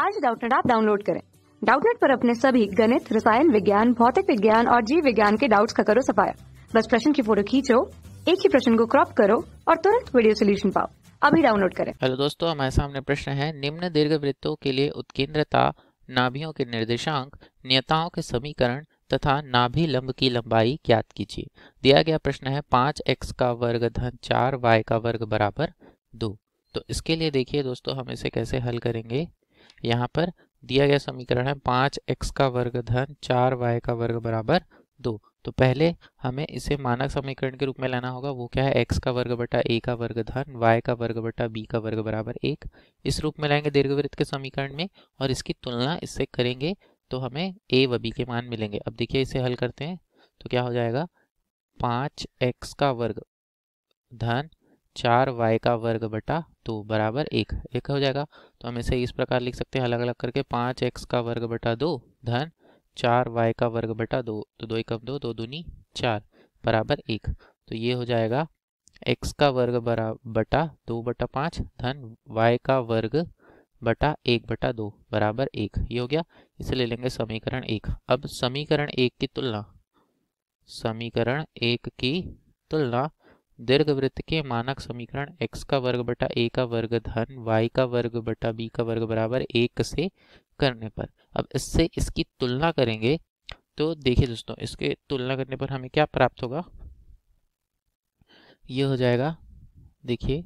आज डाउटनेट आप डाउनलोड करें डाउटनेट पर अपने सभी गणित रसायन विज्ञान भौतिक विज्ञान और जीव विज्ञान के डाउट्स का करो सफाया बस प्रश्न की फोटो खींचो एक ही प्रश्न को क्रॉप करो और तुरंत वीडियो सोल्यूशन पाओ अभी डाउनलोड करें हेलो दोस्तों हमारे सामने प्रश्न है निम्न दीर्घ वृत्तों के लिए उत्केंद्रता नाभियों के निर्देशांक नियताओं के समीकरण तथा नाभि लंब की लंबाई ज्ञात कीजिए दिया गया प्रश्न है पाँच एक्स का वर्ग धन चार वाई का वर्ग बराबर दो तो इसके लिए देखिए दोस्तों हम इसे कैसे हल करेंगे यहाँ पर दिया गया समीकरण है पाँच एक्स का वर्ग धन चार वाई का वर्ग बराबर दो तो पहले हमें इसे मानक समीकरण के रूप में लेना होगा वो क्या है एक्स का वर्ग बटा ए का वर्ग धन वाई का वर्ग बटा बी का वर्ग बराबर एक इस रूप में लाएंगे दीर्घवृत्त के समीकरण में और इसकी तुलना इससे करेंगे तो हमें ए व बी के मान मिलेंगे अब देखिए इसे हल करते हैं तो क्या हो जाएगा पाँच एक्स का वर्ग धन चार वाई का वर्ग बटा तो बराबर एक एक हो जाएगा तो हम इसे इस प्रकार लिख सकते हैं अलग अलग करके पाँच एक्स का वर्ग बटा दो धन चार वाई का वर्ग बटा दो तो दो एक दो दो दूनी चार बराबर एक तो ये हो जाएगा एक्स का वर्ग बरा बटा दो बटा पाँच धन वाई का वर्ग बटा एक बटा दो बराबर एक ये हो गया इसे ले लेंगे समीकरण एक अब समीकरण एक की तुलना समीकरण एक की तुलना दीर्घ वृत्त के मानक समीकरण x का वर्ग बटा a का वर्ग धन y का वर्ग बटा b का वर्ग बराबर एक से करने पर अब इससे इसकी तुलना करेंगे तो देखिए दोस्तों इसके तुलना करने पर हमें क्या प्राप्त होगा ये हो जाएगा देखिए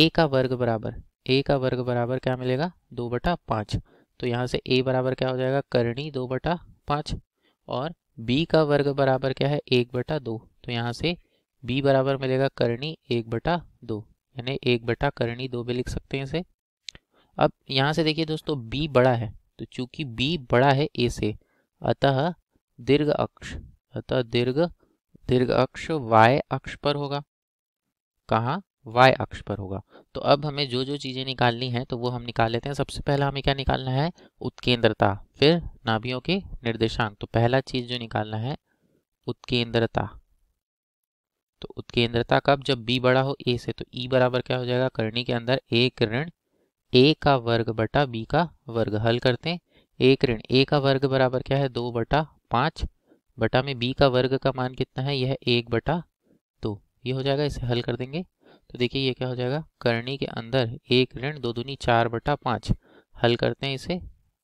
a का वर्ग बराबर a का वर्ग बराबर क्या मिलेगा दो बटा पाँच तो यहाँ से a बराबर क्या हो जाएगा करणी दो बटा पाँच और b का वर्ग बराबर क्या है एक बटा दो तो यहाँ से b बराबर मिलेगा करणी एक बटा दो यानी एक बटा करणी दो भी लिख सकते हैं इसे अब यहाँ से देखिए दोस्तों b बड़ा है तो चूंकि b बड़ा है a से अतः दीर्घ अक्ष अतः दीर्घ दीर्घ अक्ष y अक्ष पर होगा कहाँ y अक्ष पर होगा तो अब हमें जो जो चीज़ें निकालनी है तो वो हम निकाल लेते हैं सबसे पहला हमें क्या निकालना है उत्केंद्रता फिर नाभियों के निर्देशांक तो पहला चीज़ जो निकालना है उत्केंद्रता तो उत्केंद्रता कब जब बी बड़ा हो ए से तो ई e बराबर क्या हो जाएगा करणी के अंदर एक ऋण ए का वर्ग बटा बी का वर्ग हल करते हैं एक ऋण ए का वर्ग बराबर क्या है दो बटा पाँच बटा में बी का वर्ग का मान कितना है यह एक बटा दो ये हो जाएगा इसे हल कर देंगे तो देखिए ये क्या हो जाएगा करणी के अंदर एक ऋण दो दूनी चार बटा पाँच हल करते हैं इसे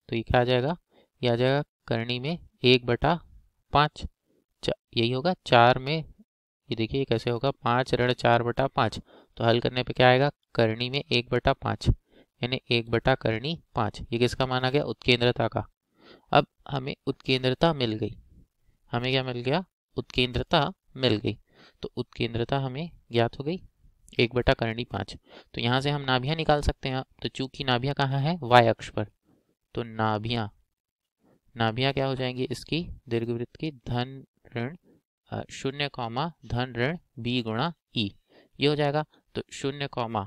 तो ये क्या आ जाएगा ये आ जाएगा करणी में एक बटा पाँच यही होगा चार में ये देखिए कैसे होगा पाँच ऋण चार बटा पाँच तो हल करने पे क्या आएगा करणी में एक बटा पाँच यानी एक बटा करणी पाँच ये किसका माना गया उत्केंद्रता का अब हमें उत्केंद्रता मिल गई हमें क्या मिल गया उत्केंद्रता मिल गई तो उत्केंद्रता हमें ज्ञात हो गई एक बटा करणी पाँच तो यहाँ से हम नाभियाँ निकाल सकते हैं तो चूँकि नाभियाँ कहाँ है वाई अक्ष पर तो नाभियाँ नाभियाँ क्या हो जाएंगी इसकी दीर्घवृत्त की धन ऋण शून्य कौमा धन ऋण बी गुणा ई ये हो जाएगा तो शून्य कौमा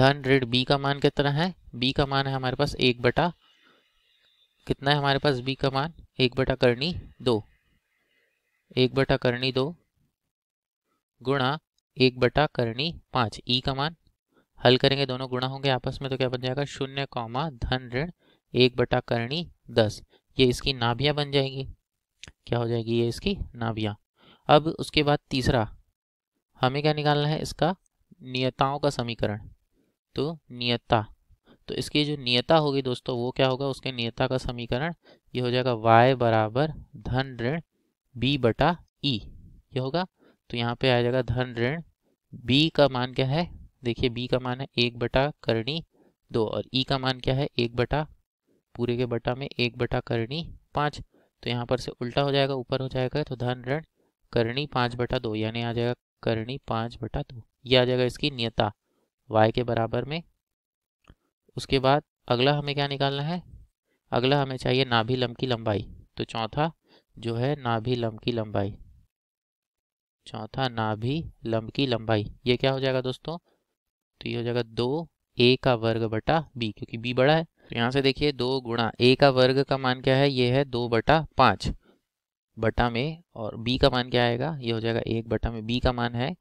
धन ऋण बी का मान कितना है बी का मान है हमारे पास एक बटा कितना है हमारे पास बी का मान एक बटा करनी दो एक बटा करनी दो गुणा एक बटा करनी पाँच ई का मान हल करेंगे दोनों गुणा होंगे आपस में तो क्या बन जाएगा शून्य कौमा धन ऋण एक बटा करनी दस ये इसकी नाभियाँ बन जाएंगी क्या हो जाएगी ये इसकी नाभियाँ अब उसके बाद तीसरा हमें क्या निकालना है इसका नियताओं का समीकरण तो नियता तो इसकी जो नियता होगी दोस्तों वो क्या होगा उसके नियता का समीकरण ये हो जाएगा y बराबर धन ऋण b बटा e ये होगा तो यहाँ पे आ जाएगा धन ऋण b का मान क्या है देखिए b का मान है एक बटा करणी दो और e का मान क्या है एक बटा पूरे के बटा में एक बटा करणी पाँच तो यहाँ पर से उल्टा हो जाएगा ऊपर हो जाएगा तो धन ऋण करणी पाँच बटा दो यानी आ जाएगा करणी पाँच बटा दो ये आ जाएगा इसकी नियता y के बराबर में उसके बाद अगला हमें क्या निकालना है अगला हमें चाहिए नाभि लंब की लंबाई तो चौथा जो है नाभि लंब की लंबाई चौथा नाभि लंब की लंबाई ये क्या हो जाएगा दोस्तों तो ये हो जाएगा दो ए का वर्ग बटा बी क्योंकि बी बड़ा है तो यहाँ से देखिए दो गुणा ए का वर्ग का मान क्या है ये है दो बटा पाँच बटा में और बी का मान क्या आएगा ये हो जाएगा एक बटा में बी का मान है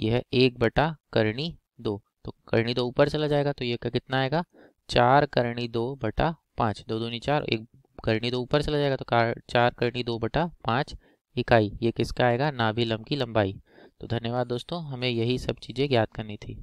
ये है एक बटा करणी दो तो करणी दो ऊपर चला जाएगा तो ये का कितना आएगा चार करणी दो बटा पाँच दो दूनी चार एक करणी दो ऊपर चला जाएगा तो कार, चार करणी दो बटा पाँच इकाई ये किसका आएगा नाभिलम्ब की लंबाई तो धन्यवाद दोस्तों हमें यही सब चीज़ें ज्ञात करनी थी